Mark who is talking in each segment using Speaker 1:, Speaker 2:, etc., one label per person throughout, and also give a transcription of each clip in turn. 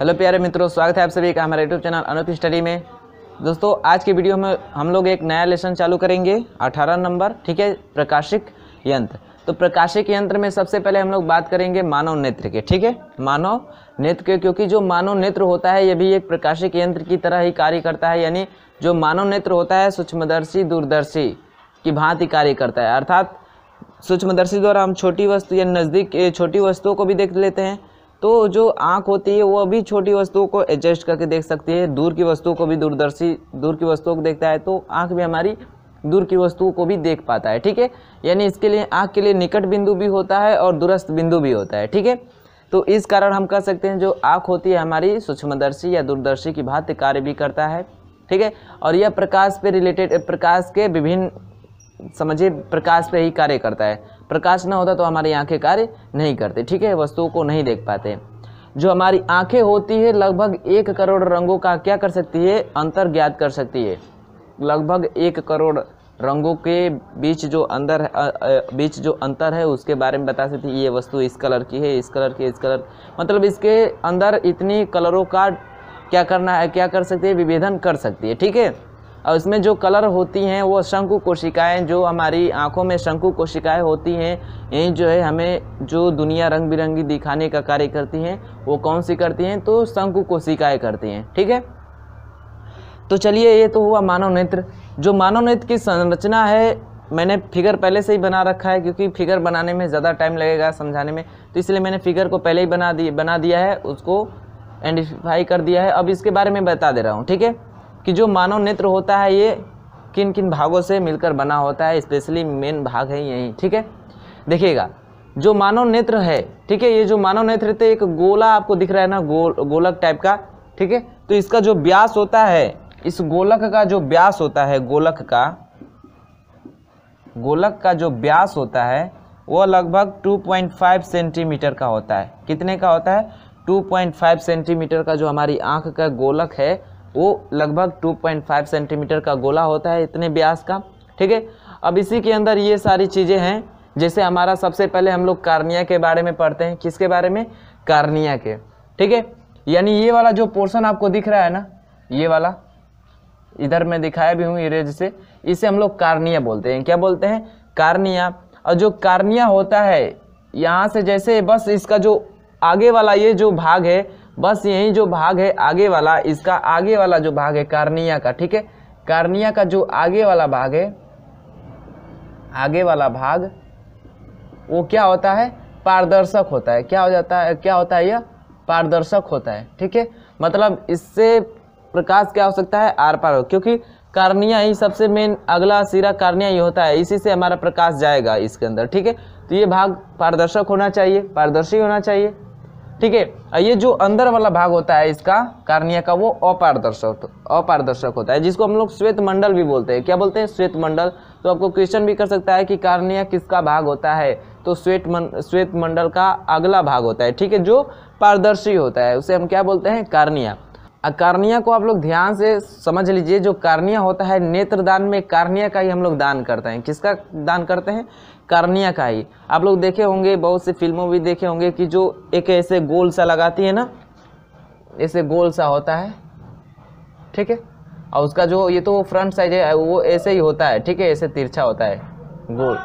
Speaker 1: hello प्यारे मित्रों स्वागत है आप सभी का हमारे यूट्यूब चैनल अनूप स्टडी में दोस्तों आज की वीडियो में हम लोग एक नया लेसन चालू करेंगे 18 नंबर ठीक है प्रकाशिक यंत्र तो प्रकाशिक यंत्र में सबसे पहले हम लोग बात करेंगे मानव नेत्र के ठीक है मानव नेत्र के क्योंकि जो मानव नेत्र होता है ये भी एक प्रकाशिक यंत्र की तरह ही कार्य करता है यानी जो मानव नेत्र होता है सूक्ष्मदर्शी दूरदर्शी की भांति कार्य करता है अर्थात सूक्ष्मदर्शी द्वारा हम छोटी वस्तु या नज़दीक छोटी वस्तुओं को भी देख लेते हैं तो जो आँख होती है वो अभी छोटी वस्तुओं को एडजस्ट करके देख सकती है दूर की वस्तुओं को भी दूरदर्शी दूर की वस्तुओं को देखता है तो आँख भी हमारी दूर की वस्तुओं को भी देख पाता है ठीक है यानी इसके लिए आँख के लिए निकट बिंदु भी होता है और दूरस्थ बिंदु भी होता है ठीक है तो इस कारण हम कह सकते हैं जो आँख होती है हमारी सूक्ष्मदर्शी या दूरदर्शी की भांति कार्य भी करता है ठीक है और यह प्रकाश पे रिलेटेड प्रकाश के विभिन्न समझिए प्रकाश पे ही कार्य करता है प्रकाश ना होता तो हमारी आंखें कार्य नहीं करते ठीक है वस्तुओं को नहीं देख पाते जो हमारी आंखें होती है लगभग एक करोड़ रंगों का क्या कर सकती है अंतर ज्ञात कर सकती है लगभग एक करोड़ रंगों के बीच जो अंदर बीच जो अंतर है उसके बारे में बता सकती है ये वस्तु इस कलर की है इस कलर की इस कलर मतलब इसके अंदर इतनी कलरों का क्या करना है क्या कर सकती है विभेदन कर सकती है ठीक है और इसमें जो कलर होती हैं वो शंकु कोशिकाएं जो हमारी आँखों में शंकु कोशिकाएं होती हैं यही जो है हमें जो दुनिया रंग बिरंगी दिखाने का कार्य करती हैं वो कौन सी करती हैं तो शंकु कोशिकाएं करती हैं ठीक है तो चलिए ये तो हुआ मानव नेत्र जो मानव नेत्र की संरचना है मैंने फिगर पहले से ही बना रखा है क्योंकि फिगर बनाने में ज़्यादा टाइम लगेगा समझाने में तो इसलिए मैंने फिगर को पहले ही बना दी बना दिया है उसको आइडेंटिफाई कर दिया है अब इसके बारे में बता दे रहा हूँ ठीक है कि जो मानव नेत्र होता है ये किन किन भागों से मिलकर बना होता है स्पेशली मेन भाग है यही ठीक है देखिएगा जो मानव नेत्र है ठीक है ये जो मानव नेत्र थे एक गोला आपको दिख रहा है ना गोल गोलक टाइप का ठीक है तो इसका जो व्यास होता है इस गोलक का जो व्यास होता है गोलक का गोलक का जो व्यास होता है वह लगभग 2.5 सेंटीमीटर का होता है कितने का होता है 2.5 सेंटीमीटर का जो हमारी आंख का गोलक है वो लगभग 2.5 सेंटीमीटर का गोला होता है इतने ब्यास का ठीक है अब इसी के अंदर ये सारी चीज़ें हैं जैसे हमारा सबसे पहले हम लोग कार्निया के बारे में पढ़ते हैं किसके बारे में कार्निया के ठीक है यानी ये वाला जो पोर्सन आपको दिख रहा है ना ये वाला इधर मैं दिखाया भी हूँ इरेज से इसे हम लोग कार्निया बोलते हैं क्या बोलते हैं कार्निया और जो कार्निया होता है यहाँ से जैसे बस इसका जो आगे वाला ये जो भाग है बस यही जो भाग है आगे वाला इसका आगे वाला जो भाग है कार्निया का ठीक है कार्निया का जो आगे वाला भाग है आगे वाला भाग वो क्या होता है पारदर्शक होता है क्या हो जाता है क्या होता है यह पारदर्शक होता है ठीक है मतलब इससे प्रकाश क्या हो सकता है आर पार हो क्योंकि कार्निया ही सबसे मेन अगला सिरा कार्निया ही होता है इसी से हमारा प्रकाश जाएगा इसके अंदर ठीक है तो ये भाग पारदर्शक होना चाहिए पारदर्शी होना चाहिए ठीक है ये जो अंदर वाला भाग होता है इसका कार्निया का वो अपारदर्शक अपारदर्शक होता है जिसको हम लोग श्वेत मंडल भी बोलते हैं क्या बोलते हैं श्वेत मंडल तो आपको क्वेश्चन भी कर सकता है कि कार्निया किसका भाग होता है तो श्वेत मन श्वेत मंडल का अगला भाग होता है ठीक है जो पारदर्शी होता है उसे हम क्या बोलते हैं कार्निया कार्निया को आप लोग ध्यान से समझ लीजिए जो कार्निया होता है नेत्रदान में कार्निया का ही हम लोग दान करते हैं किसका दान करते हैं कार्निया का ही आप लोग देखे होंगे बहुत सी फिल्मों भी देखे होंगे कि जो एक ऐसे गोल सा लगाती है ना ऐसे गोल सा होता है ठीक है और उसका जो ये तो वो फ्रंट साइज है वो ऐसे ही होता है ठीक है ऐसे तिरछा होता है गोल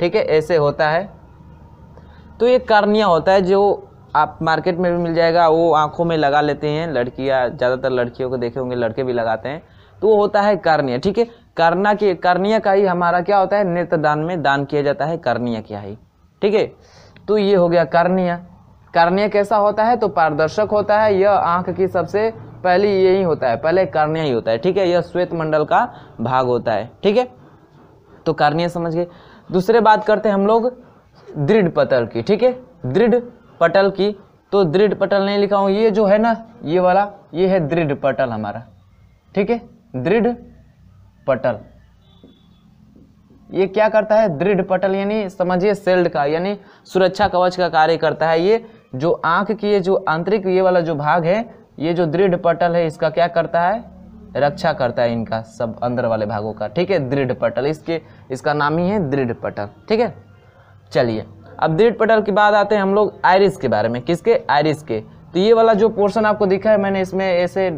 Speaker 1: ठीक है ऐसे होता है तो ये कार्निया होता है जो आप मार्केट में भी मिल जाएगा वो आँखों में लगा लेते हैं लड़कियाँ ज़्यादातर लड़कियों को देखे होंगे लड़के भी लगाते हैं तो वो होता है कार्निया ठीक है करना की करनीय का ही हमारा क्या होता है नृत्य दान में दान किया जाता है करनीय क्या ही ठीक है तो ये हो गया करनीय करनीय कैसा होता है तो पारदर्शक होता है यह आंख की सबसे पहली यही होता है पहले कर्णीय ही होता है ठीक है यह श्वेत मंडल का भाग होता है ठीक है तो कर्णीय समझ गए दूसरे बात करते हैं हम लोग दृढ़ पटल की ठीक है दृढ़ पटल की तो दृढ़ पटल नहीं लिखा हूँ ये जो है ना ये वाला ये है दृढ़ पटल हमारा ठीक है दृढ़ पटल ये क्या करता है दृढ़ पटल यानी समझिए सेल्ड का यानी सुरक्षा कवच का कार्य करता है ये जो आंख की ये जो आंतरिक ये वाला जो भाग है ये जो दृढ़ पटल है इसका क्या करता है रक्षा करता है इनका सब अंदर वाले भागों का ठीक है दृढ़ पटल इसके इसका नाम ही है दृढ़ पटल ठीक है चलिए अब दृढ़ पटल की बात आते हैं हम लोग आयरिस के बारे में किसके आयरिस के तो ये वाला जो पोर्शन आपको दिखा है मैंने इसमें ऐसे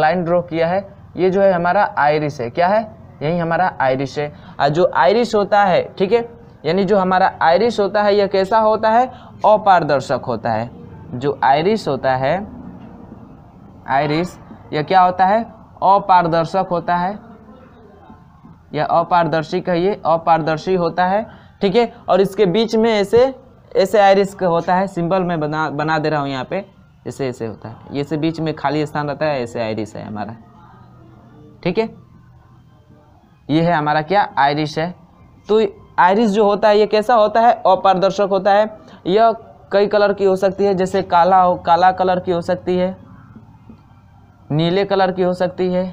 Speaker 1: लाइन ड्रॉ किया है ये जो है हमारा आयरिस है क्या है यही हमारा आयरिस है और जो आयरिस होता है ठीक है यानी जो हमारा आयरिस होता है यह कैसा होता है अपारदर्शक होता है जो आयरिस होता है आयरिस यह क्या होता है अपारदर्शक होता है यह अपारदर्शी कहिए अपारदर्शी होता है ठीक है और इसके बीच में ऐसे ऐसे आयरिस का होता है सिंबल मैं बना बना दे रहा हूँ यहाँ पे ऐसे ऐसे होता है ऐसे बीच में खाली स्थान रहता है ऐसे आयरिस है हमारा ठीक है ये है हमारा क्या आयरिश है तो आयरिश जो होता है ये कैसा होता है अपारदर्शक होता है यह कई कलर की हो सकती है जैसे काला हो काला कलर की हो सकती है नीले कलर की हो सकती है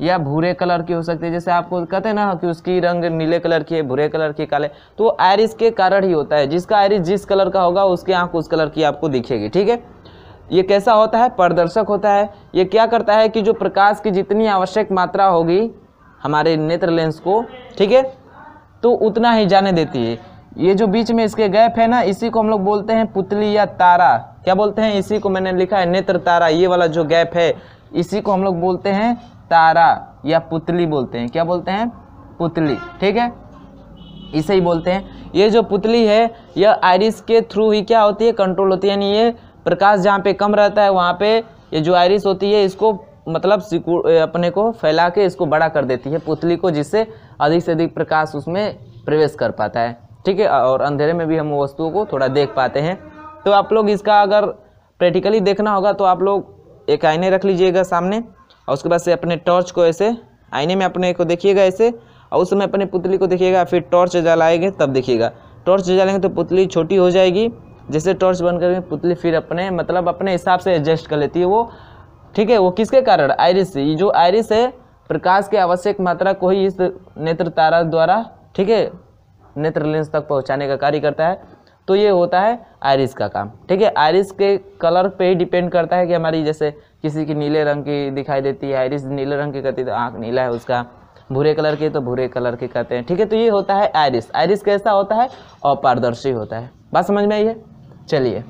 Speaker 1: या भूरे कलर की हो सकती है जैसे आपको कहते हैं ना कि उसकी रंग नीले कलर की है भूरे कलर की काले तो आयरिस के कारण ही होता है जिसका आयरिस जिस कलर का होगा उसकी आंख उस कलर की आपको दिखेगी ठीक है ये कैसा होता है पारदर्शक होता है ये क्या करता है कि जो प्रकाश की जितनी आवश्यक मात्रा होगी हमारे नेत्र लेंस को ठीक है तो उतना ही जाने देती है ये जो बीच में इसके गैप है ना इसी को हम लोग बोलते हैं पुतली या तारा क्या बोलते हैं इसी को मैंने लिखा है नेत्र तारा ये वाला जो गैप है इसी को हम लोग बोलते हैं तारा या पुतली बोलते हैं क्या बोलते हैं पुतली ठीक है इसे ही बोलते हैं ये जो पुतली है यह आयरिस के थ्रू ही क्या होती है कंट्रोल होती है यानी ये प्रकाश जहाँ पे कम रहता है वहाँ पे ये जो आयरिस होती है इसको मतलब अपने को फैला के इसको बड़ा कर देती है पुतली को जिससे अधिक से अधिक प्रकाश उसमें प्रवेश कर पाता है ठीक है और अंधेरे में भी हम वस्तुओं को थोड़ा देख पाते हैं तो आप लोग इसका अगर प्रैक्टिकली देखना होगा तो आप लोग एक आईने रख लीजिएगा सामने और उसके बाद से अपने टॉर्च को ऐसे आईने में अपने को देखिएगा ऐसे और उस समय अपने पुतली को देखिएगा फिर टॉर्च जलाएंगे तब देखिएगा टॉर्च जलाएंगे तो पुतली छोटी हो जाएगी जैसे टॉर्च बंद करके पुतली फिर अपने मतलब अपने हिसाब से एडजस्ट कर लेती है वो ठीक है वो किसके कारण आयरिस से जो आयरिस है प्रकाश की आवश्यक मात्रा को ही इस नेत्र तारा द्वारा ठीक है नेत्र लेंस तक पहुंचाने का कार्य करता है तो ये होता है आयरिस का काम ठीक है आयरिस के कलर पे ही डिपेंड करता है कि हमारी जैसे किसी की नीले रंग की दिखाई देती है आयरिस नीले रंग की करती है तो आँख नीला है उसका भूरे कलर के तो भूरे कलर के कहते हैं ठीक है तो ये होता है आयरिस आयरिस कैसा होता है अपारदर्शी होता है बात समझ में आई है चलिए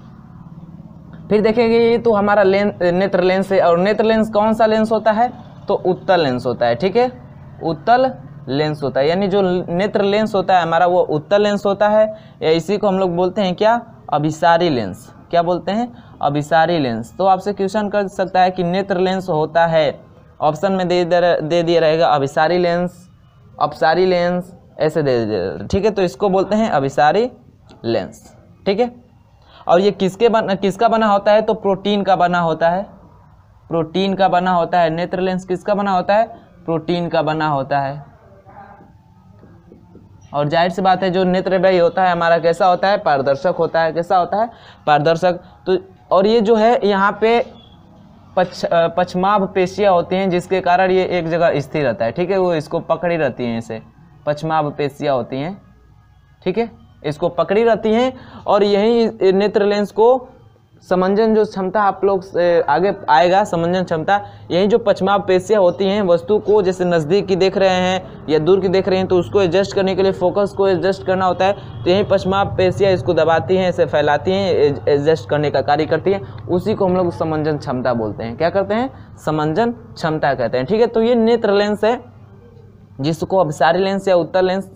Speaker 1: फिर देखेंगे ये तो हमारा लेंस नेत्र लेंस है और नेत्र लेंस कौन सा लेंस होता है तो उत्तल लेंस होता है ठीक है उत्तल लेंस होता है यानी जो नेत्र लेंस होता है हमारा वो उत्तल लेंस होता है या इसी को हम लोग बोलते हैं क्या अभिसारी लेंस क्या बोलते हैं अभिसारी लेंस तो आपसे क्वेश्चन कर सकता है कि नेत्र लेंस होता है ऑप्शन में दे दे दिया रहेगा अभिसारी लेंस अपसारी लेंस ऐसे दे दिया ठीक है तो इसको बोलते हैं अभिसारी लेंस ठीक है और ये किसके बन किसका बना होता है तो प्रोटीन का बना होता है प्रोटीन का बना होता है नेत्र लेंस किसका बना होता है प्रोटीन का बना होता है और जाहिर सी बात है जो नेत्र व्यय होता है हमारा कैसा होता है पारदर्शक होता है कैसा होता है पारदर्शक तो और ये जो है यहाँ पे पछ पछमाभ पेशियाँ होती हैं जिसके कारण ये एक जगह स्थिर रहता है ठीक है वो इसको पकड़ी रहती हैं इसे पछमाभ पेशियाँ होती हैं ठीक है इसको पकड़ी रहती हैं और यही नेत्र लेंस को समंजन जो क्षमता आप लोग आगे आएगा समंजन क्षमता यही जो पश्चिमा पेशियाँ होती हैं वस्तु को जैसे नज़दीक की देख रहे हैं या दूर की देख रहे हैं तो उसको एडजस्ट करने के लिए फोकस को एडजस्ट करना होता है तो यही पश्चिमा पेशियाँ इसको दबाती हैं इसे फैलाती हैं एडजस्ट करने का कार्य करती हैं उसी को हम लोग समंजन क्षमता बोलते हैं क्या करते हैं समंजन क्षमता कहते हैं ठीक है तो ये नेत्र लेंस है जिसको अभिसारी लेंस या उत्तर लेंस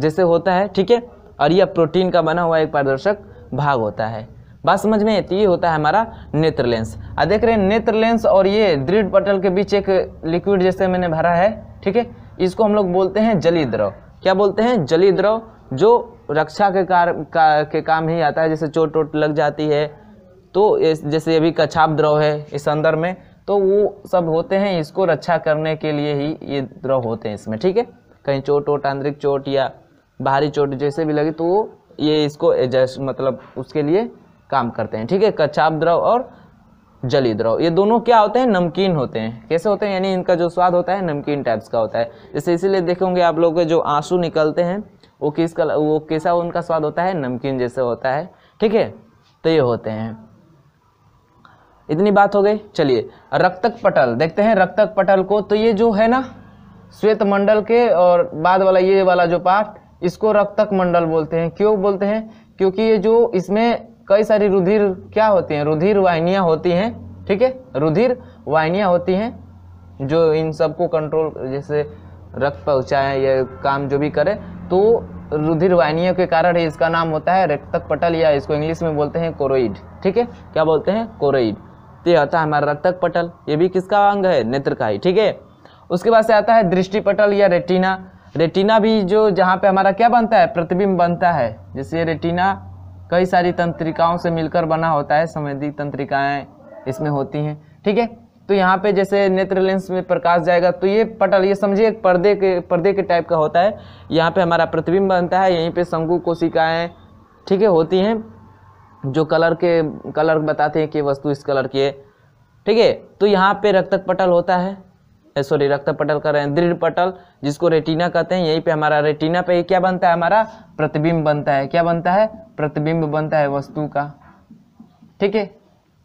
Speaker 1: जैसे होता है ठीक है और यह प्रोटीन का बना हुआ एक पारदर्शक भाग होता है बात समझ में तो ये होता है हमारा नेत्र लेंस आ देख रहे हैं नेत्र लेंस और ये दृढ़ पटल के बीच एक लिक्विड जैसे मैंने भरा है ठीक है इसको हम लोग बोलते हैं जली द्रव क्या बोलते हैं जली द्रव जो रक्षा के कार का, के काम ही आता है जैसे चोट वोट लग जाती है तो इस जैसे अभी कछाप द्रव है इस अंदर में तो वो सब होते हैं इसको रक्षा करने के लिए ही ये द्रव होते हैं इसमें ठीक है कहीं चोट वोट आंतरिक चोट या बाहरी चोट जैसे भी लगे तो वो ये इसको एडजस्ट मतलब उसके लिए काम करते हैं ठीक है कच्चाप द्रव और जली द्रव ये दोनों क्या होते हैं नमकीन होते हैं कैसे होते हैं यानी इनका जो स्वाद होता है नमकीन टाइप्स का होता है जैसे इसीलिए देखेंगे आप लोग के जो आंसू निकलते हैं वो किस कल वो कैसा उनका स्वाद होता है नमकीन जैसे होता है ठीक है तो ये होते हैं इतनी बात हो गई चलिए रक्तक पटल देखते हैं रक्तक पटल को तो ये जो है ना श्वेत मंडल के और बाद वाला ये वाला जो पार्ट इसको रक्तक मंडल बोलते हैं क्यों बोलते हैं क्योंकि ये जो इसमें कई सारी रुधिर क्या होती हैं रुधिर वाहिनियाँ होती हैं ठीक है रुधिर वाहिनियाँ होती हैं जो इन सबको कंट्रोल जैसे रक्त पहुँचाएँ या काम जो भी करें तो रुधिर वाहिनियों के कारण ही इसका नाम होता है रक्तक पटल या इसको इंग्लिश में बोलते हैं कोरोइड ठीक है क्या बोलते हैं कोरोइड तो यह होता है हमारा रक्तक पटल ये भी किसका अंग है नेत्र का ही ठीक है उसके बाद से आता है दृष्टि पटल या रेटिना रेटिना भी जो जहाँ पे हमारा क्या बनता है प्रतिबिंब बनता है जैसे रेटिना कई सारी तंत्रिकाओं से मिलकर बना होता है संवेदी तंत्रिकाएँ इसमें होती हैं ठीक है तो यहाँ पे जैसे नेत्र लेंस में प्रकाश जाएगा तो ये पटल ये समझिए एक पर्दे के पर्दे के टाइप का होता है यहाँ पे हमारा प्रतिबिंब बनता है यहीं पे शंकु कोशिकाएँ ठीक है होती हैं जो कलर के कलर बताते हैं कि वस्तु इस कलर की है ठीक है तो यहाँ पे रक्तक पटल होता है सॉरी रक्त पटल कर रहे हैं दृढ़ पटल जिसको रेटिना कहते हैं यहीं पे हमारा रेटिना पे क्या बनता है हमारा प्रतिबिंब बनता है क्या बनता है प्रतिबिंब बनता है वस्तु का ठीक है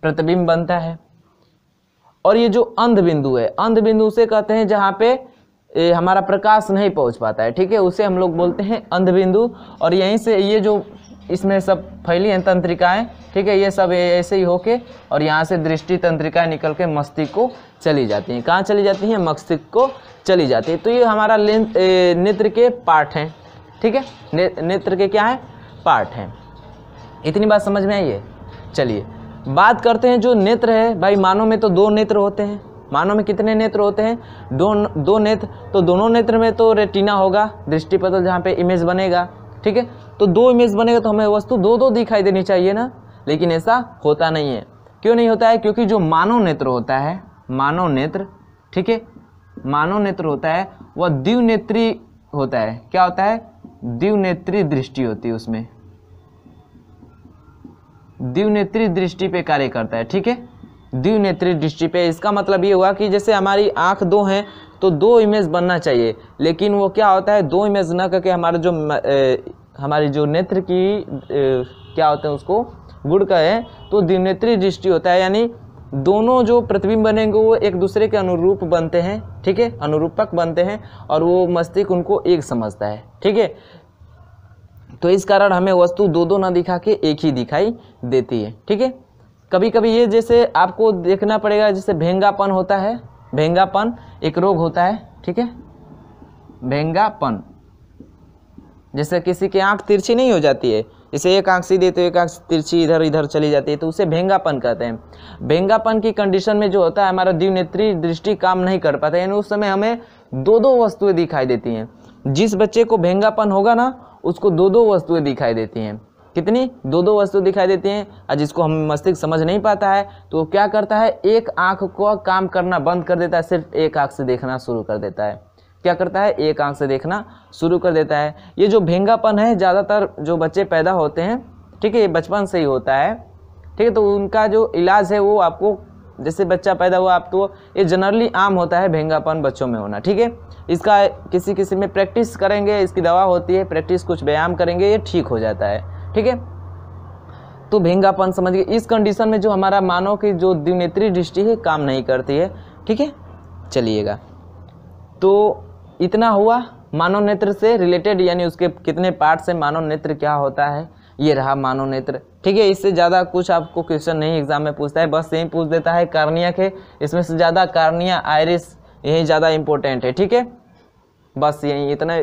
Speaker 1: प्रतिबिंब बनता है और ये जो अंध बिंदु है अंध बिंदु उसे कहते हैं जहाँ पे ए, हमारा प्रकाश नहीं पहुँच पाता है ठीक है उसे हम लोग बोलते हैं अंध बिंदु और यहीं से ये जो इसमें सब फैली हैं तंत्रिकाएं ठीक है ये सब ऐसे ही होके और यहाँ से दृष्टि तंत्रिकाएं निकल के मस्तिष्क को चली जाती हैं कहाँ चली जाती हैं मस्तिष्क को चली जाती है तो ये हमारा नेत्र के पार्ट हैं ठीक है ने, नेत्र के क्या है पार्ट हैं इतनी बात समझ में आई है चलिए बात करते हैं जो नेत्र है भाई मानव में तो दो नेत्र होते हैं मानव में कितने नेत्र होते हैं दो दो नेत्र तो दोनों नेत्र में तो रेटिना होगा दृष्टिपतल जहाँ पे इमेज बनेगा ठीक है तो दो इमेज बनेगा तो हमें वस्तु दो दो दिखाई देनी चाहिए ना लेकिन ऐसा होता नहीं है क्यों नहीं होता है क्योंकि जो मानव नेत्र होता है मानव नेत्र ठीक है मानव नेत्र होता है वह द्विनेत्री होता है क्या होता है द्विनेत्री दृष्टि होती है उसमें द्विनेत्री दृष्टि पे कार्य करता है ठीक है द्विनेत्री दृष्टि पे इसका मतलब ये हुआ कि जैसे हमारी आंख दो हैं तो दो इमेज बनना चाहिए लेकिन वो क्या होता है दो इमेज ना करके हमारे जो ए, हमारी जो नेत्र की ए, क्या होते हैं उसको गुड़ का है तो द्विनेत्री दृष्टि होता है यानी दोनों जो प्रतिबिंब बनेंगे वो एक दूसरे के अनुरूप बनते हैं ठीक है अनुरूपक बनते हैं और वो मस्तिष्क उनको एक समझता है ठीक है तो इस कारण हमें वस्तु दो दो ना दिखा के एक ही दिखाई देती है ठीक है कभी कभी ये जैसे आपको देखना पड़ेगा जैसे भेंगापन होता है भेंगापन एक रोग होता है ठीक है भेंगापन जैसे किसी की आंख तिरछी नहीं हो जाती है जैसे एक आंख सीधे तो एक आंख तिरछी इधर इधर चली जाती है तो उसे भेंगापन कहते हैं भेंगापन की कंडीशन में जो होता है हमारा द्विनेत्री दृष्टि काम नहीं कर पाता यानी उस समय हमें दो दो वस्तुएं दिखाई देती हैं जिस बच्चे को भेंगापन होगा ना उसको दो दो वस्तुएं दिखाई देती हैं कितनी दो दो वस्तु दिखाई देती हैं और जिसको हम मस्तिष्क समझ नहीं पाता है तो वो क्या करता है एक आँख को काम करना बंद कर देता है सिर्फ एक आँख से देखना शुरू कर देता है क्या करता है एक आंख से देखना शुरू कर देता है ये जो भेंगापन है ज़्यादातर जो बच्चे पैदा होते हैं ठीक है ये बचपन से ही होता है ठीक है तो उनका जो इलाज है वो आपको जैसे बच्चा पैदा हुआ आप तो ये जनरली आम होता है भेंगापन बच्चों में होना ठीक है इसका किसी किसी में प्रैक्टिस करेंगे इसकी दवा होती है प्रैक्टिस कुछ व्यायाम करेंगे ये ठीक हो जाता है ठीक है तो भेंगापन समझिए इस कंडीशन में जो हमारा मानव की जो द्विनेत्री दृष्टि है काम नहीं करती है ठीक है चलिएगा तो इतना हुआ मानव नेत्र से रिलेटेड यानी उसके कितने पार्ट से मानव नेत्र क्या होता है ये रहा मानव नेत्र ठीक है इससे ज़्यादा कुछ आपको क्वेश्चन नहीं एग्जाम में पूछता है बस यही पूछ देता है कार्निया के इसमें से ज़्यादा कार्निया आयरिस यही ज़्यादा इम्पोर्टेंट है ठीक है बस यही इतना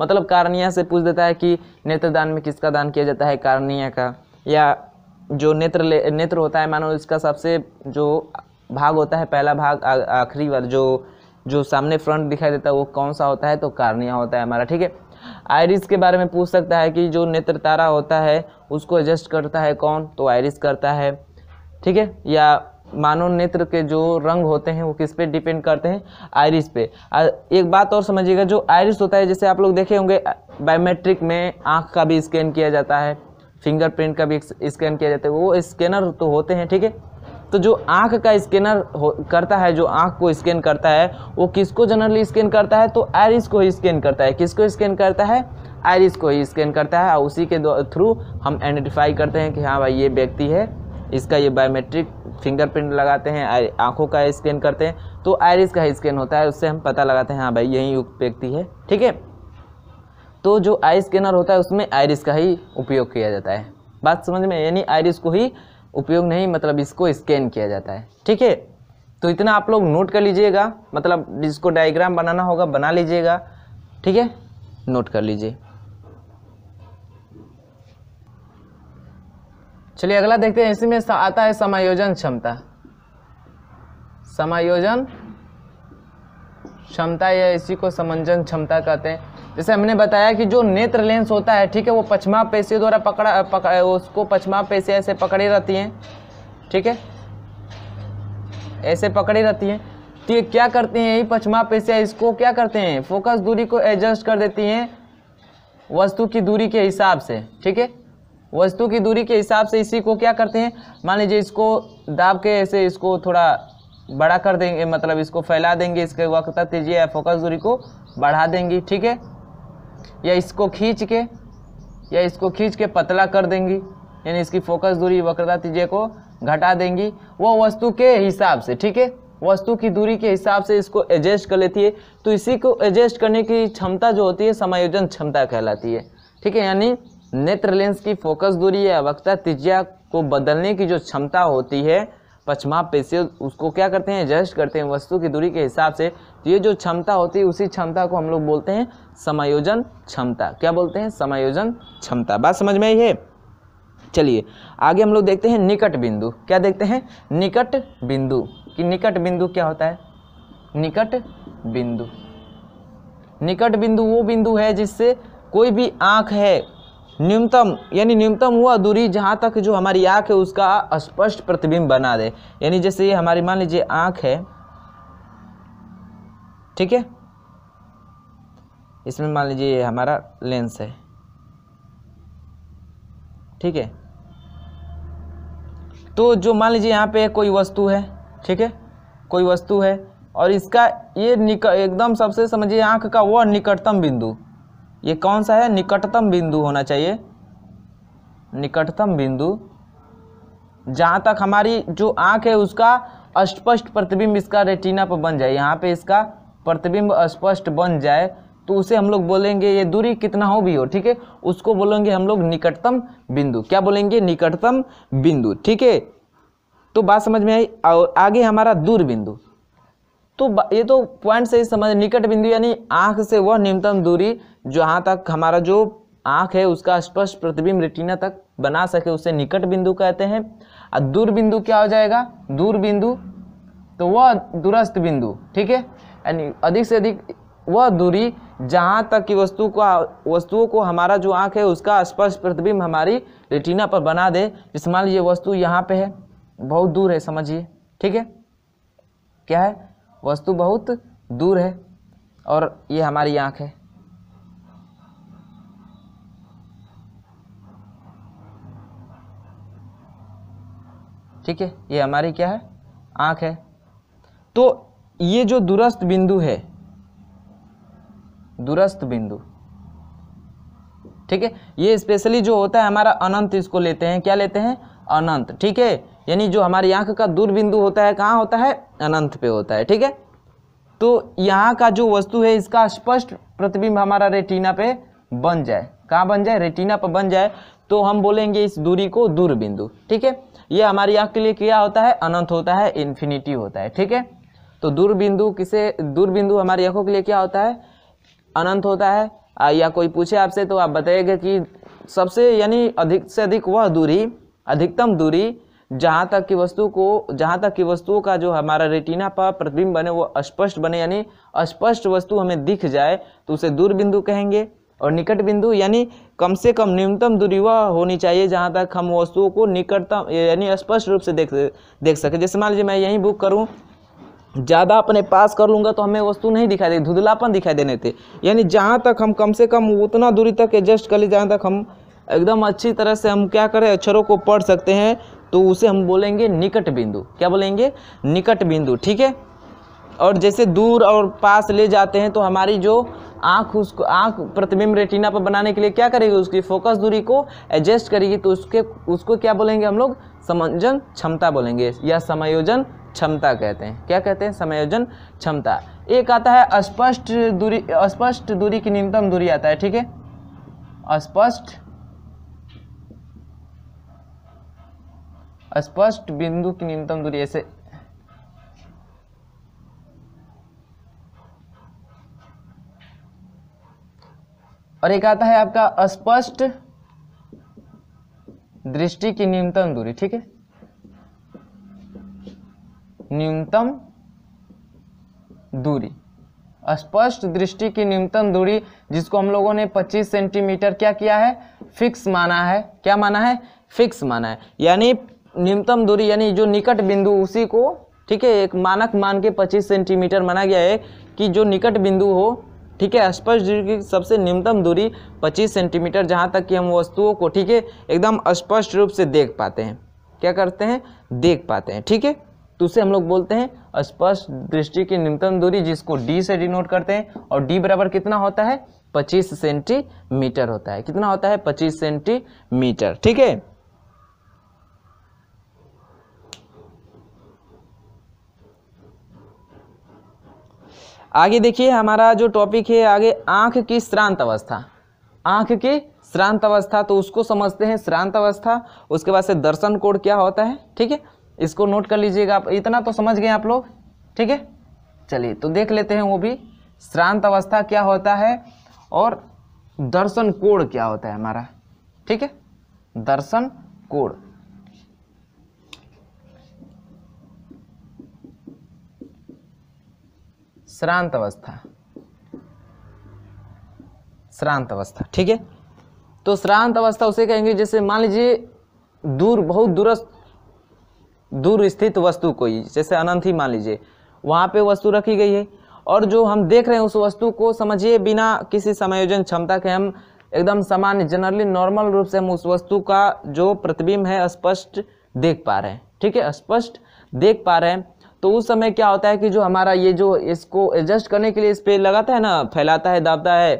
Speaker 1: मतलब कार्निया से पूछ देता है कि नेत्रदान में किसका दान किया जाता है कार्निया का या जो नेत्र नेत्र होता है मानो इसका सबसे जो भाग होता है पहला भाग आखिरी वाला जो जो सामने फ्रंट दिखाई देता है वो कौन सा होता है तो कार्निया होता है हमारा ठीक है आयरिस के बारे में पूछ सकता है कि जो नेत्र तारा होता है उसको एडजस्ट करता है कौन तो आयरिस करता है ठीक है या मानव नेत्र के जो रंग होते हैं वो किस पे डिपेंड करते हैं आयरिस पे एक बात और समझिएगा जो आयरिस होता है जैसे आप लोग देखे होंगे बायोमेट्रिक में आँख का भी स्कैन किया जाता है फिंगरप्रिंट का भी स्कैन किया जाता है वो स्कैनर तो होते हैं ठीक है तो जो आँख का स्कैनर करता है जो आँख को स्कैन करता है वो किसको जनरली स्कैन करता है तो आयरिस को ही स्कैन करता है किसको स्कैन करता है आयरिस को ही स्कैन करता है और उसी के थ्रू हम आइडेंटिफाई करते हैं कि हाँ भाई ये व्यक्ति है इसका ये बायोमेट्रिक फिंगरप्रिंट लगाते हैं आँखों का स्कैन करते हैं तो आयरिस का स्कैन होता है उससे हम पता लगाते हैं हाँ भाई यही व्यक्ति है ठीक है तो जो आई स्कैनर होता है उसमें आयरिस का ही उपयोग किया जाता है बात समझ में यानी आयरिस को ही उपयोग नहीं मतलब इसको स्कैन किया जाता है ठीक है तो इतना आप लोग नोट कर लीजिएगा मतलब जिसको डायग्राम बनाना होगा बना लीजिएगा ठीक है नोट कर लीजिए चलिए अगला देखते हैं इसी में आता है समायोजन क्षमता समायोजन क्षमता या इसी को समंजन क्षमता कहते हैं जैसे हमने बताया कि जो नेत्र लेंस होता है ठीक है वो पचमा पेशी द्वारा पकड़ा पक, उसको पचमा पेशी ऐसे पकड़ी रहती हैं ठीक है ऐसे पकड़ी रहती हैं तो ये क्या करती हैं यही पचमा पेशियाँ इसको क्या करते हैं फोकस दूरी को एडजस्ट कर देती हैं वस्तु की दूरी के हिसाब से ठीक है वस्तु की दूरी के हिसाब से इसी को क्या करते हैं मान लीजिए इसको दाब के ऐसे इसको थोड़ा बड़ा कर देंगे मतलब इसको फैला देंगे इसके वक्त तेजी या फोकस दूरी को बढ़ा देंगी ठीक है या इसको खींच के या इसको खींच के पतला कर देंगी यानी इसकी फोकस दूरी वक्रता तीजे को घटा देंगी वो वस्तु के हिसाब से ठीक है वस्तु की दूरी के हिसाब से इसको एडजस्ट कर लेती है तो इसी को एडजस्ट करने की क्षमता जो होती है समायोजन क्षमता कहलाती है ठीक है यानी नेत्र लेंस की फोकस दूरी या वक्ता त्रिज्या को बदलने की जो क्षमता होती है पचमा पे से उसको क्या करते हैं एडजस्ट करते हैं वस्तु की दूरी के हिसाब से तो ये जो क्षमता होती है उसी क्षमता को हम लोग बोलते हैं समायोजन क्षमता क्या बोलते हैं समायोजन क्षमता बात समझ में आई है चलिए आगे हम लोग देखते हैं निकट बिंदु क्या देखते हैं निकट बिंदु कि निकट बिंदु क्या होता है निकट बिंदु निकट बिंदु वो बिंदु है जिससे कोई भी आँख है न्यूनतम यानी न्यूनतम हुआ दूरी जहाँ तक जो हमारी आँख है उसका स्पष्ट प्रतिबिंब बना दे यानी जैसे ये हमारी मान लीजिए आँख है ठीक है इसमें मान लीजिए ये हमारा लेंस है ठीक है तो जो मान लीजिए यहाँ पे कोई वस्तु है ठीक है कोई वस्तु है और इसका ये निक एकदम सबसे समझिए आँख का वह निकटतम बिंदु ये कौन सा है निकटतम बिंदु होना चाहिए निकटतम बिंदु जहाँ तक हमारी जो आँख है उसका स्पष्ट प्रतिबिंब इसका रेटिना पर बन जाए यहाँ पे इसका प्रतिबिंब स्पष्ट बन जाए तो उसे हम लोग बोलेंगे ये दूरी कितना हो भी हो ठीक है उसको बोलेंगे हम लोग निकटतम बिंदु क्या बोलेंगे निकटतम बिंदु ठीक है तो बात समझ में आई और आगे हमारा दूर बिंदु तो ये तो पॉइंट से ही समझ निकट बिंदु यानी आँख से वह निम्नतम दूरी जहाँ तक हमारा जो आँख है उसका स्पष्ट प्रतिबिंब रेटिना तक बना सके उसे निकट बिंदु कहते हैं और दूर बिंदु क्या हो जाएगा दूर बिंदु तो वह दूरस्थ बिंदु ठीक है यानी अधिक से अधिक वह दूरी जहाँ तक की वस्तु का वस्तुओं को हमारा जो आँख है उसका स्पष्ट प्रतिबिंब हमारी रेटिना पर बना दे जिसमान मान लीजिए वस्तु यहाँ पे है बहुत दूर है समझिए ठीक है क्या है वस्तु बहुत दूर है और ये हमारी आँख है ठीक है ये हमारी क्या है आँख है तो ये जो दूरस्थ बिंदु है दूरस्थ बिंदु ठीक है ये स्पेशली जो होता है हमारा अनंत इसको लेते हैं क्या लेते हैं अनंत ठीक है यानी जो हमारी आंख का दूर बिंदु होता है कहाँ होता है अनंत पे होता है ठीक है तो यहाँ का जो वस्तु है इसका स्पष्ट प्रतिबिंब हमारा रेटिना पे बन जाए कहाँ बन जाए रेटिना पर बन जाए तो हम बोलेंगे इस दूरी को दूर बिंदु ठीक है ये हमारी आँख के लिए क्या होता है अनंत होता है इन्फिनिटी होता है ठीक है तो दूर बिंदु किसे दूर बिंदु हमारी आँखों के लिए क्या होता है अनंत होता है या कोई पूछे आपसे तो आप बताइएगा कि सबसे यानी अधिक से अधिक वह दूरी अधिकतम दूरी जहाँ तक की वस्तु को जहाँ तक की वस्तुओं का जो हमारा रेटिना पर प्रतिबिंब बने वो स्पष्ट बने यानी स्पष्ट वस्तु हमें दिख जाए तो उसे दूर बिंदु कहेंगे और निकट बिंदु यानी कम से कम न्यूनतम दूरी वह होनी चाहिए जहाँ तक हम वस्तुओं को निकटतम यानी स्पष्ट रूप से देख देख सके जैसे मान लीजिए मैं यहीं बुक करूँ ज़्यादा अपने पास कर लूँगा तो हमें वस्तु नहीं दिखाई देगी धुंधलापन दिखाई देने थे यानी जहाँ तक हम कम से कम उतना दूरी तक एडजस्ट कर ले जहाँ तक हम एकदम अच्छी तरह से हम क्या करें अक्षरों को पढ़ सकते हैं तो उसे हम बोलेंगे निकट बिंदु क्या बोलेंगे निकट बिंदु ठीक है और जैसे दूर और पास ले जाते हैं तो हमारी जो आँख उसको आँख प्रतिबिंब रेटिना पर बनाने के लिए क्या करेगी उसकी फोकस दूरी को एडजस्ट करेगी तो उसके उसको क्या बोलेंगे हम लोग समंजन क्षमता बोलेंगे या समायोजन क्षमता कहते हैं क्या कहते हैं समायोजन क्षमता एक आता है अस्पष्ट दूरी अस्पष्ट दूरी की न्यूनतम दूरी आता है ठीक है अस्पष्ट स्पष्ट बिंदु की न्यूनतम दूरी ऐसे और एक आता है आपका स्पष्ट दृष्टि की न्यूनतम दूरी ठीक है न्यूनतम दूरी स्पष्ट दृष्टि की न्यूनतम दूरी जिसको हम लोगों ने 25 सेंटीमीटर क्या किया है फिक्स माना है क्या माना है फिक्स माना है यानी न्यूनतम दूरी यानी जो निकट बिंदु उसी को ठीक है एक मानक मान के 25 सेंटीमीटर माना गया है कि जो निकट बिंदु हो ठीक है स्पष्ट दूरी की सबसे न्यूनतम दूरी 25 सेंटीमीटर जहाँ तक कि हम वस्तुओं को ठीक है एकदम स्पष्ट रूप से देख पाते हैं क्या करते हैं देख पाते हैं ठीक है तो उसे हम लोग बोलते हैं स्पष्ट दृष्टि की न्यूनतम दूरी जिसको डी से डिनोट करते हैं और डी बराबर कितना होता है 25 सेंटीमीटर होता है कितना होता है 25 सेंटीमीटर ठीक है आगे देखिए हमारा जो टॉपिक है आगे आँख की श्रांत अवस्था आँख की श्रांत अवस्था तो उसको समझते हैं श्रांत अवस्था उसके बाद से दर्शन कोड क्या होता है ठीक है इसको नोट कर लीजिएगा आप इतना तो समझ गए आप लोग ठीक है चलिए तो देख लेते हैं वो भी श्रांत अवस्था क्या होता है और दर्शन कोड क्या होता है हमारा ठीक है दर्शन कोड श्रांत अवस्था श्रांत अवस्था ठीक है तो श्रांत अवस्था उसे कहेंगे जैसे मान लीजिए दूर बहुत दूरस्थ दूर स्थित वस्तु को जैसे अनंत ही मान लीजिए वहाँ पे वस्तु रखी गई है और जो हम देख रहे हैं उस वस्तु को समझिए बिना किसी समायोजन क्षमता के हम एकदम सामान्य जनरली नॉर्मल रूप से हम उस वस्तु का जो प्रतिबिंब है स्पष्ट देख पा रहे हैं ठीक है स्पष्ट देख पा रहे हैं तो उस समय क्या होता है कि जो हमारा ये जो इसको एडजस्ट करने के लिए इस पर लगाता है ना फैलाता है दाबता है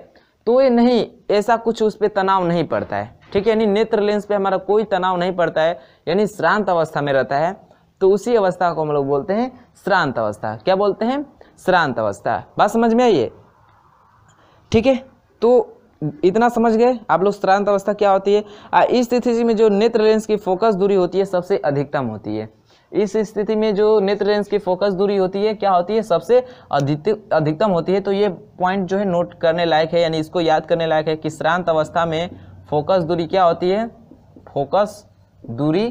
Speaker 1: तो ये नहीं ऐसा कुछ उस पर तनाव नहीं पड़ता है ठीक है यानी नेत्र लेंस पे हमारा कोई तनाव नहीं पड़ता है यानी श्रांत अवस्था में रहता है तो उसी अवस्था को हम लोग बोलते हैं श्रांत अवस्था क्या बोलते हैं श्रांत अवस्था बात समझ में आइए ठीक है तो इतना समझ गए आप लोग श्रांत अवस्था क्या होती है इस स्थिति में जो नेत्र लेंस की फोकस दूरी होती है सबसे अधिकतम होती है इस स्थिति में जो नेत्र लेंस की फोकस दूरी होती है क्या होती है सबसे अधिक अधिकतम होती है तो ये पॉइंट जो है नोट करने लायक है यानी इसको याद करने लायक है कि श्रांत अवस्था में फोकस दूरी क्या होती है फोकस दूरी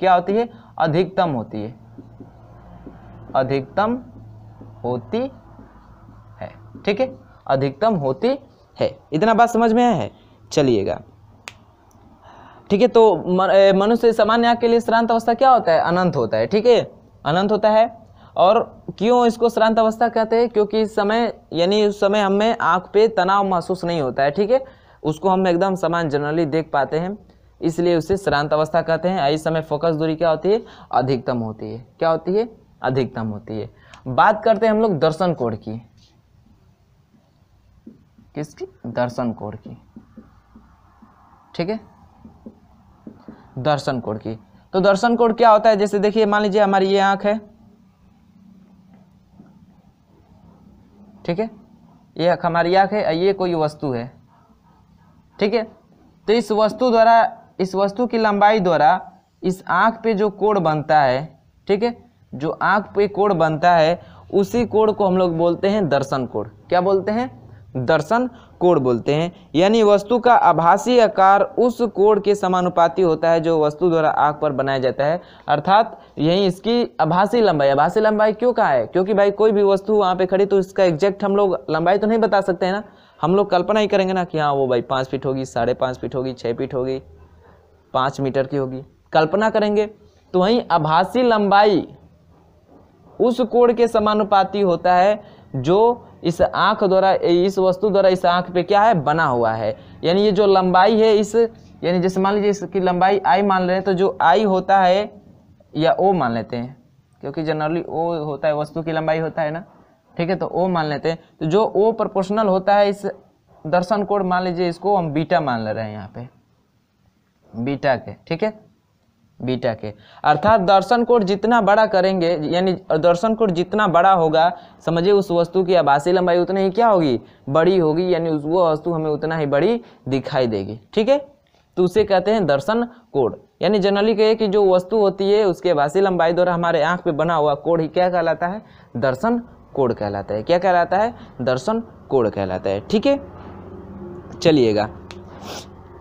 Speaker 1: क्या होती है अधिकतम होती है अधिकतम होती है ठीक है अधिकतम होती है इतना बात समझ में आया है चलिएगा ठीक है तो मनुष्य सामान्य के लिए श्रांत अवस्था क्या होता है अनंत होता है ठीक है अनंत होता है और क्यों इसको श्रांत अवस्था कहते हैं क्योंकि इस समय यानी उस समय हमें आँख पे तनाव महसूस नहीं होता है ठीक है उसको हम एकदम समान जनरली देख पाते हैं इसलिए उसे श्रांत अवस्था कहते हैं इस समय फोकस दूरी क्या होती है अधिकतम होती है क्या होती है अधिकतम होती है बात करते हैं हम लोग दर्शन कोड की किसकी दर्शन कोड की ठीक है दर्शन कोण की तो दर्शन कोण क्या होता है जैसे देखिए मान लीजिए हमारी ये आँख है ठीक है ये हमारी आँख है ये कोई वस्तु है ठीक है तो इस वस्तु द्वारा इस वस्तु की लंबाई द्वारा इस आँख पे जो कोण बनता है ठीक है जो आँख पे कोण बनता है उसी कोण को हम लोग बोलते हैं दर्शन कोण क्या बोलते हैं दर्शन कोण बोलते हैं यानी वस्तु का आभासी आकार उस कोण के समानुपाती होता है जो वस्तु द्वारा आग पर बनाया जाता है अर्थात यही इसकी आभासी लंबाई आभासी लंबाई क्यों कहा है क्योंकि भाई कोई भी वस्तु वहाँ पे खड़ी तो इसका एग्जैक्ट हम लोग लंबाई तो नहीं बता सकते हैं ना हम लोग कल्पना ही करेंगे ना कि हाँ वो भाई पाँच फीट होगी साढ़े पाँच फीट होगी छः फीट होगी पाँच मीटर की होगी कल्पना करेंगे तो वहीं आभासी लंबाई उस कोण के समानुपाती होता है जो इस आँख द्वारा इस वस्तु द्वारा इस आँख पे क्या है बना हुआ है यानी ये जो लंबाई है इस यानी जैसे मान लीजिए इसकी लंबाई आई मान रहे हैं तो जो आई होता है या ओ मान लेते हैं क्योंकि जनरली ओ होता है वस्तु की लंबाई होता है ना ठीक है तो ओ मान लेते हैं तो जो ओ प्रपोर्शनल होता है इस दर्शन कोण मान लीजिए इसको हम बीटा मान ले रहे हैं यहाँ पे बीटा के ठीक है बीटा के अर्थात दर्शन कोण जितना बड़ा करेंगे यानी दर्शन कोण जितना बड़ा होगा समझिए उस वस्तु की आभासी लंबाई उतनी ही क्या होगी बड़ी होगी यानी उस वो वस्तु हमें उतना ही बड़ी दिखाई देगी ठीक है तो उसे कहते हैं दर्शन कोड यानी जनरली कहे कि जो वस्तु होती है उसके आभासी लंबाई द्वारा हमारे आँख पर बना हुआ कोड ही क्या कहलाता है दर्शन कोड कहलाता है क्या कहलाता है दर्शन कोड कहलाता है ठीक है चलिएगा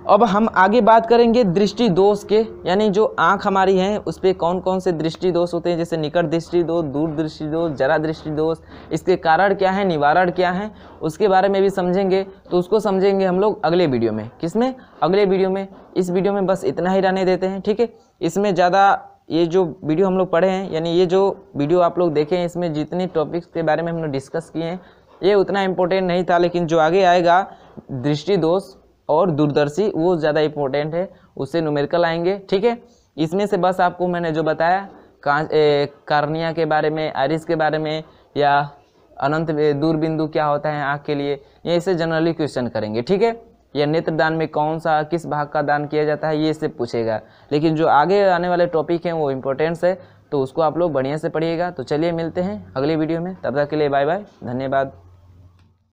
Speaker 1: अब हम आगे बात करेंगे दृष्टि दोष के यानी जो आँख हमारी है उस पर कौन कौन से दृष्टि दोष होते हैं जैसे निकट दृष्टि दोष दूर दृष्टि दोष जरा दृष्टि दोष इसके कारण क्या है निवारण क्या है उसके बारे में भी समझेंगे तो उसको समझेंगे हम लोग अगले वीडियो में किसमें अगले वीडियो में इस वीडियो में बस इतना ही रहने देते हैं ठीक है इसमें ज़्यादा ये जो वीडियो हम लोग पढ़े हैं यानी ये जो वीडियो आप लोग देखे हैं इसमें जितने टॉपिक्स के बारे में हम लोग डिस्कस किए हैं ये उतना इम्पोर्टेंट नहीं था लेकिन जो आगे आएगा दृष्टि दोष और दूरदर्शी वो ज़्यादा इम्पोर्टेंट है उससे न्यूमेरिकल आएंगे ठीक है इसमें से बस आपको मैंने जो बताया कार्निया के बारे में आरिस के बारे में या अनंत दूरबिंदु क्या होता है आँख के लिए ये इसे जनरली क्वेश्चन करेंगे ठीक है या नेत्रदान में कौन सा किस भाग का दान किया जाता है ये इसे पूछेगा लेकिन जो आगे आने वाले टॉपिक हैं वो इम्पोर्टेंस है तो उसको आप लोग बढ़िया से पढ़िएगा तो चलिए मिलते हैं अगले वीडियो में तब तक के लिए बाय बाय धन्यवाद